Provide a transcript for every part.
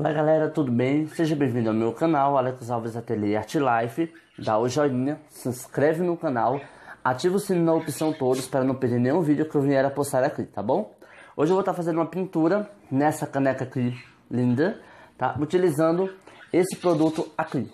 Olá galera, tudo bem? Seja bem-vindo ao meu canal, Alex Alves Ateliê Art Life. Dá o joinha, se inscreve no canal, ativa o sininho na opção todos para não perder nenhum vídeo que eu vier a postar aqui, tá bom? Hoje eu vou estar tá fazendo uma pintura nessa caneca aqui, linda, tá? Utilizando esse produto aqui.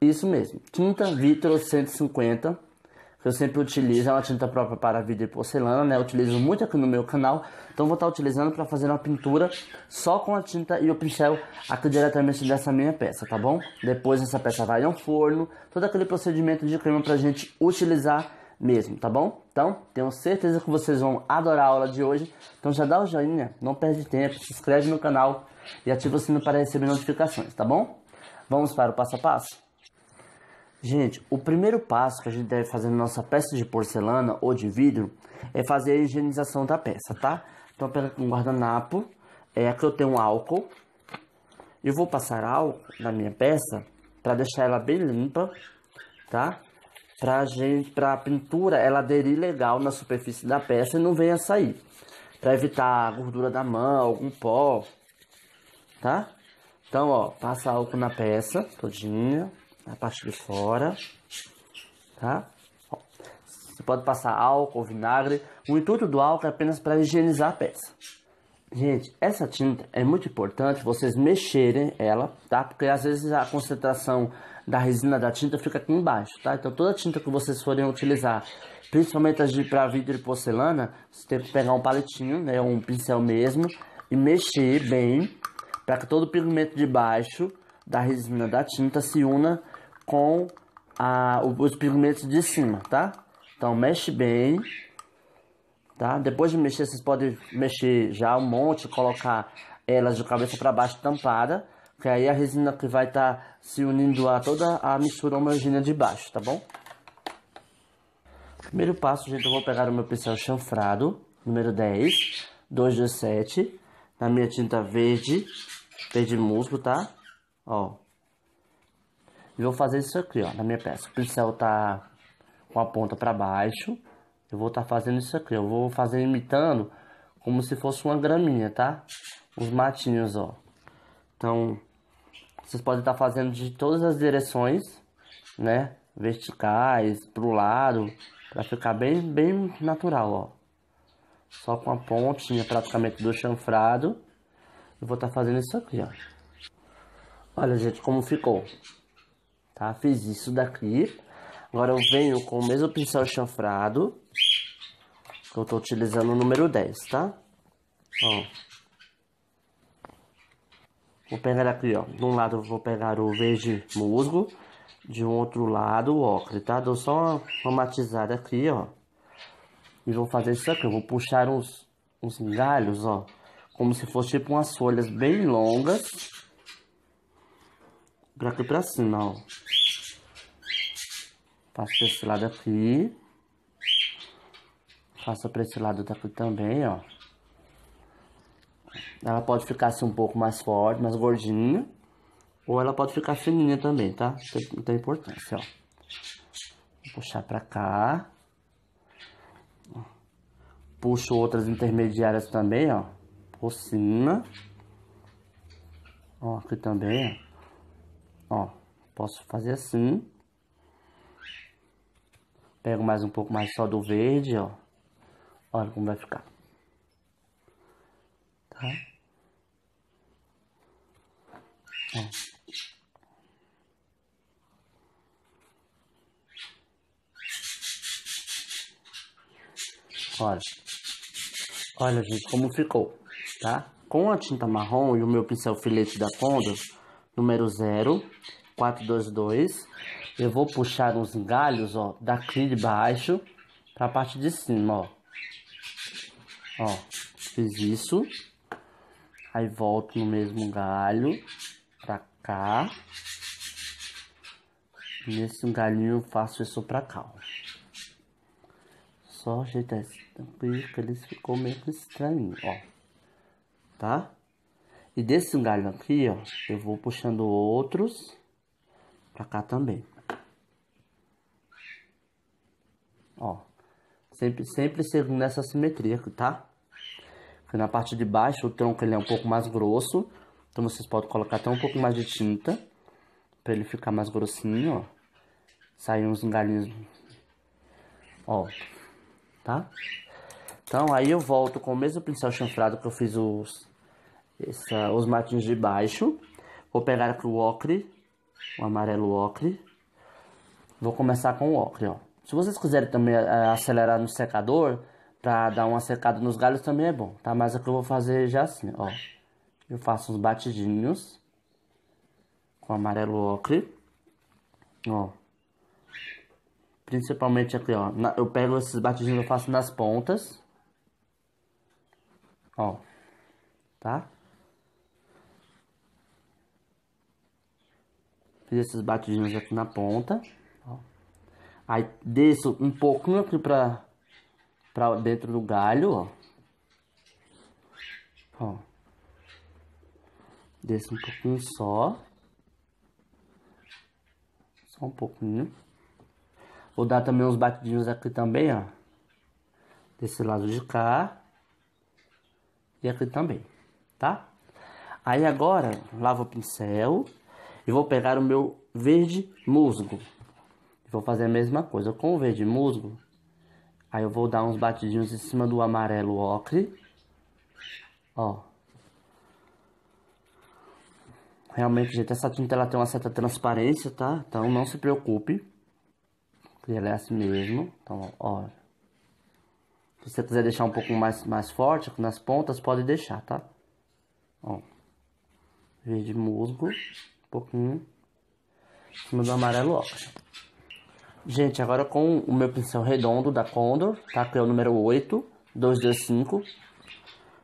Isso mesmo, tinta Vitro 150 eu sempre utilizo é uma tinta própria para vidro e porcelana, né? Eu utilizo muito aqui no meu canal. Então vou estar utilizando para fazer uma pintura só com a tinta e o pincel aqui diretamente dessa minha peça, tá bom? Depois essa peça vai ao forno, todo aquele procedimento de crema a gente utilizar mesmo, tá bom? Então, tenho certeza que vocês vão adorar a aula de hoje. Então já dá o joinha, não perde tempo, se inscreve no canal e ativa o sino para receber notificações, tá bom? Vamos para o passo a passo? Gente, o primeiro passo que a gente deve fazer na nossa peça de porcelana ou de vidro é fazer a higienização da peça, tá? Então, pega um guardanapo, é, aqui eu tenho um álcool. Eu vou passar álcool na minha peça para deixar ela bem limpa, tá? Pra, gente, pra pintura ela aderir legal na superfície da peça e não venha sair. Pra evitar a gordura da mão, algum pó, tá? Então, ó, passa álcool na peça todinha na parte de fora, tá? Você pode passar álcool, vinagre. O intuito do álcool é apenas para higienizar a peça. Gente, essa tinta é muito importante vocês mexerem ela, tá? Porque às vezes a concentração da resina da tinta fica aqui embaixo, tá? Então toda tinta que vocês forem utilizar, principalmente as de para vidro e porcelana, você tem que pegar um palitinho, né, um pincel mesmo e mexer bem para que todo o pigmento de baixo da resina da tinta se una com a, os pigmentos de cima, tá? Então mexe bem, tá? Depois de mexer, vocês podem mexer já um monte, colocar elas de cabeça para baixo tampada, que aí a resina que vai estar tá se unindo a toda a mistura homogênea de baixo, tá bom? Primeiro passo, gente, eu vou pegar o meu pincel chanfrado, número 10, 7, na minha tinta verde, verde musgo, tá? Ó. Eu vou fazer isso aqui, ó, na minha peça. O pincel tá com a ponta para baixo. Eu vou estar tá fazendo isso aqui. Eu vou fazer imitando como se fosse uma graminha, tá? Os matinhos, ó. Então, vocês podem estar tá fazendo de todas as direções, né? Verticais, pro lado, para ficar bem, bem natural, ó. Só com a pontinha praticamente do chanfrado. Eu vou estar tá fazendo isso aqui, ó. Olha, gente, como ficou. Tá? Fiz isso daqui. Agora eu venho com o mesmo pincel chanfrado. Que eu tô utilizando o número 10, tá? Ó. Vou pegar aqui, ó. De um lado eu vou pegar o verde musgo. De um outro lado o ocre, tá? Dou só uma, uma matizada aqui, ó. E vou fazer isso aqui. Eu vou puxar uns, uns galhos, ó. Como se fosse tipo umas folhas bem longas por aqui pra cima, ó. Faço pra esse lado aqui. Faço pra esse lado daqui também, ó. Ela pode ficar assim um pouco mais forte, mais gordinha. Ou ela pode ficar fininha também, tá? Não tem importância, ó. Vou puxar pra cá. Puxo outras intermediárias também, ó. Por cima. Ó, aqui também, ó. Ó, posso fazer assim. Pego mais um pouco mais só do verde, ó. Olha como vai ficar. Tá? Ó. Olha. Olha, gente, como ficou, tá? Com a tinta marrom e o meu pincel filete da Condor, número 0, 422. Eu vou puxar uns galhos, ó, daqui de baixo para a parte de cima, ó. Ó, fiz isso. Aí volto no mesmo galho para cá. Nesse galhinho eu faço isso para cá, ó. Só ajeitar esse tranquilo que ele ficou meio estranho, ó. Tá? E desse galho aqui, ó, eu vou puxando outros pra cá também. Ó, sempre, sempre seguindo essa simetria aqui, tá? Porque na parte de baixo o tronco ele é um pouco mais grosso, então vocês podem colocar até um pouco mais de tinta pra ele ficar mais grossinho, ó. Sair uns galhinhos, ó, tá? Então aí eu volto com o mesmo pincel chanfrado que eu fiz os essa, os matinhos de baixo. Vou pegar aqui o ocre, o amarelo ocre. Vou começar com o ocre, ó. Se vocês quiserem também é, acelerar no secador, pra dar uma secada nos galhos também é bom, tá? Mas o que eu vou fazer é já assim, ó. Eu faço uns batidinhos com amarelo ocre, ó. Principalmente aqui, ó. Na, eu pego esses batidinhos eu faço nas pontas, ó. Tá? Fiz esses batidinhos aqui na ponta. Ó. Aí desço um pouquinho aqui pra, pra dentro do galho, ó. Ó. Desço um pouquinho só. Só um pouquinho. Vou dar também uns batidinhos aqui também, ó. Desse lado de cá. E aqui também, tá? Aí agora, lavo o pincel e vou pegar o meu verde musgo. Vou fazer a mesma coisa com o verde musgo. Aí eu vou dar uns batidinhos em cima do amarelo ocre. Ó. Realmente, gente, essa tinta ela tem uma certa transparência, tá? Então não se preocupe. Ela é assim mesmo. Então, ó. Se você quiser deixar um pouco mais, mais forte nas pontas, pode deixar, tá? Ó. Verde musgo pouquinho. Em cima do amarelo ocre. Gente, agora com o meu pincel redondo da Condor, tá? Que é o número 8, 225.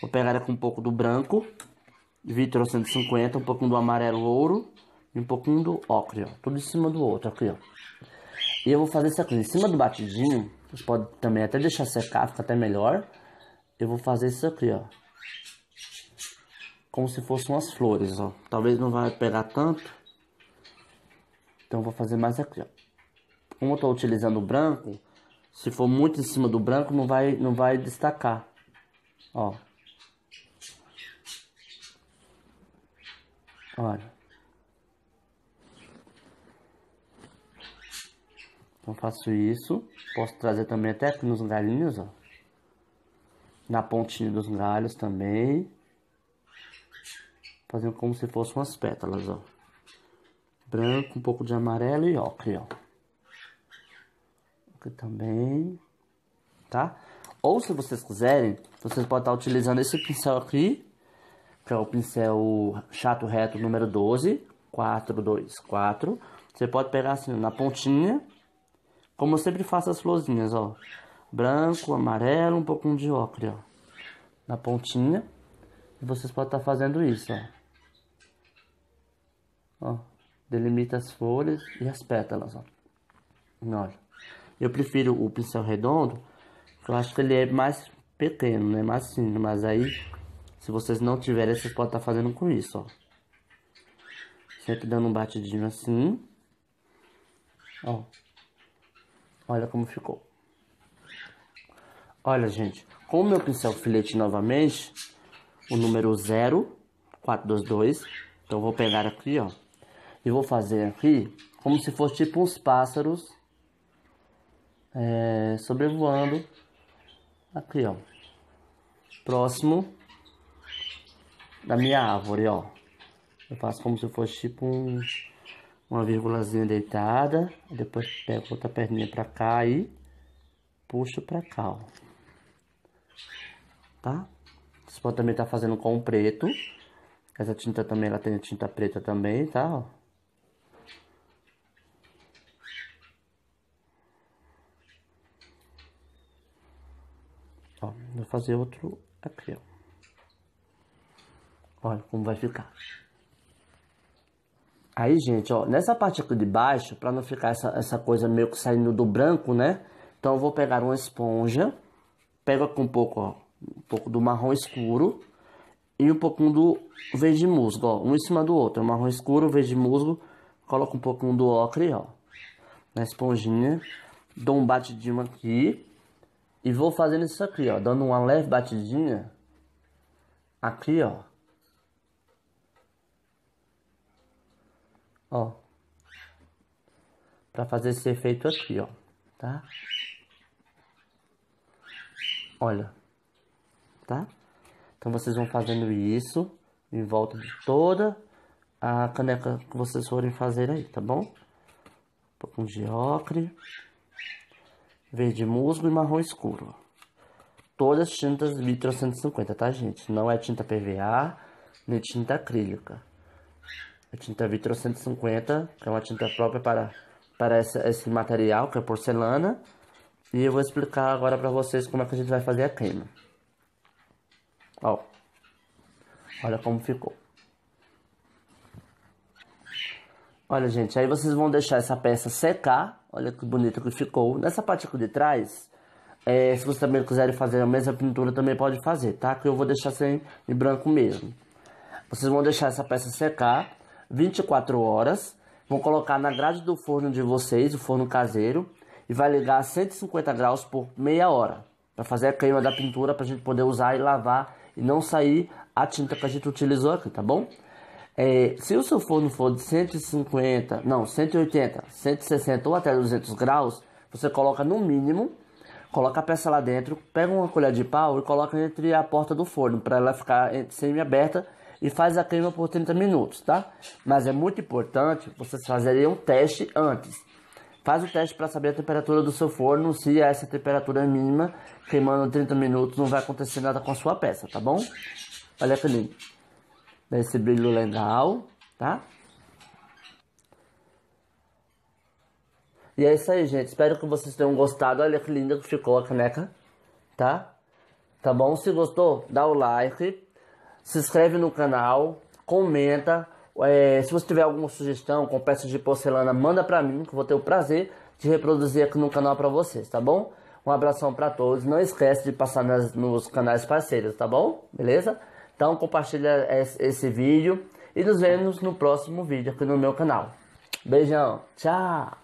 Vou pegar com um pouco do branco, Vitro 150, um pouquinho do amarelo ouro e um pouquinho do ocre, ó. Tudo em cima do outro, aqui, ó. E eu vou fazer isso aqui, em cima do batidinho, vocês podem também até deixar secar, fica até melhor. Eu vou fazer isso aqui, ó como se fossem umas flores, ó. Talvez não vai pegar tanto. Então vou fazer mais aqui, ó. Como eu tô utilizando o branco, se for muito em cima do branco, não vai, não vai destacar. Ó. Olha. Então faço isso. Posso trazer também até aqui nos galhinhos, ó. Na pontinha dos galhos também fazendo como se fossem umas pétalas, ó. Branco, um pouco de amarelo e ocre, ó. Aqui também, tá? Ou se vocês quiserem, vocês podem estar utilizando esse pincel aqui, que é o pincel chato reto número 12, 424. Você pode pegar assim na pontinha, como eu sempre faço as florzinhas, ó. Branco, amarelo, um pouquinho de ocre, ó. Na pontinha. E vocês podem estar fazendo isso, ó. Ó, delimita as folhas e as pétalas, ó. Olha. Eu prefiro o pincel redondo, eu acho que ele é mais pequeno, né? Mais fino, mas aí, se vocês não tiverem, vocês podem estar tá fazendo com isso, ó. Sempre dando um batidinho assim. Ó. Olha como ficou. Olha, gente, com o meu pincel filete novamente, o número 0422, então vou pegar aqui, ó. E vou fazer aqui como se fosse tipo uns pássaros é, sobrevoando aqui, ó. Próximo da minha árvore, ó. Eu faço como se fosse tipo um, uma vírgulazinha deitada. Depois pego outra perninha pra cá e puxo pra cá, ó. Tá? Você pode também estar tá fazendo com preto. Essa tinta também, ela tem tinta preta também, tá? Ó. Ó, vou fazer outro aqui, ó. Olha como vai ficar. Aí, gente, ó, nessa parte aqui de baixo, para não ficar essa, essa coisa meio que saindo do branco, né? Então eu vou pegar uma esponja, pego aqui um pouco, ó, um pouco do marrom escuro e um pouquinho do verde musgo, ó, um em cima do outro, é marrom escuro, verde musgo, coloco um pouquinho do ocre, ó, na esponjinha, dou um batidinho aqui e vou fazendo isso aqui, ó, dando uma leve batidinha. Aqui, ó. Ó. Pra fazer esse efeito aqui, ó. Tá? Olha. Tá? Então vocês vão fazendo isso em volta de toda a caneca que vocês forem fazer aí, tá bom? Um pouco de ocre verde musgo e marrom escuro. Todas tintas vitro 150, tá, gente? Não é tinta PVA, nem tinta acrílica. A tinta Vitro 150, que é uma tinta própria para, para essa, esse material, que é porcelana. E eu vou explicar agora para vocês como é que a gente vai fazer a queima. Ó, olha como ficou. Olha, gente, aí vocês vão deixar essa peça secar. Olha que bonito que ficou. Nessa parte aqui de trás, é, se vocês também quiserem fazer a mesma pintura, também pode fazer, tá? Que eu vou deixar sem em branco mesmo. Vocês vão deixar essa peça secar 24 horas. Vão colocar na grade do forno de vocês, o forno caseiro. E vai ligar a 150 graus por meia hora. Para fazer a queima da pintura, para a gente poder usar e lavar. E não sair a tinta que a gente utilizou aqui, tá bom? É, se o seu forno for de 150, não, 180, 160 ou até 200 graus, você coloca no mínimo, coloca a peça lá dentro, pega uma colher de pau e coloca entre a porta do forno para ela ficar semi-aberta e faz a queima por 30 minutos, tá? Mas é muito importante vocês fazerem um teste antes. Faz o teste para saber a temperatura do seu forno, se essa temperatura é mínima, queimando 30 minutos não vai acontecer nada com a sua peça, tá bom? Olha que lindo desse brilho legal, tá? E é isso aí, gente. Espero que vocês tenham gostado. Olha que linda que ficou a caneca, tá? Tá bom? Se gostou, dá o like, se inscreve no canal, comenta. É, se você tiver alguma sugestão com peças de porcelana, manda pra mim, que eu vou ter o prazer de reproduzir aqui no canal pra vocês, tá bom? Um abração pra todos. Não esquece de passar nas, nos canais parceiros, tá bom? Beleza? Então compartilha esse vídeo e nos vemos no próximo vídeo aqui no meu canal. Beijão, tchau!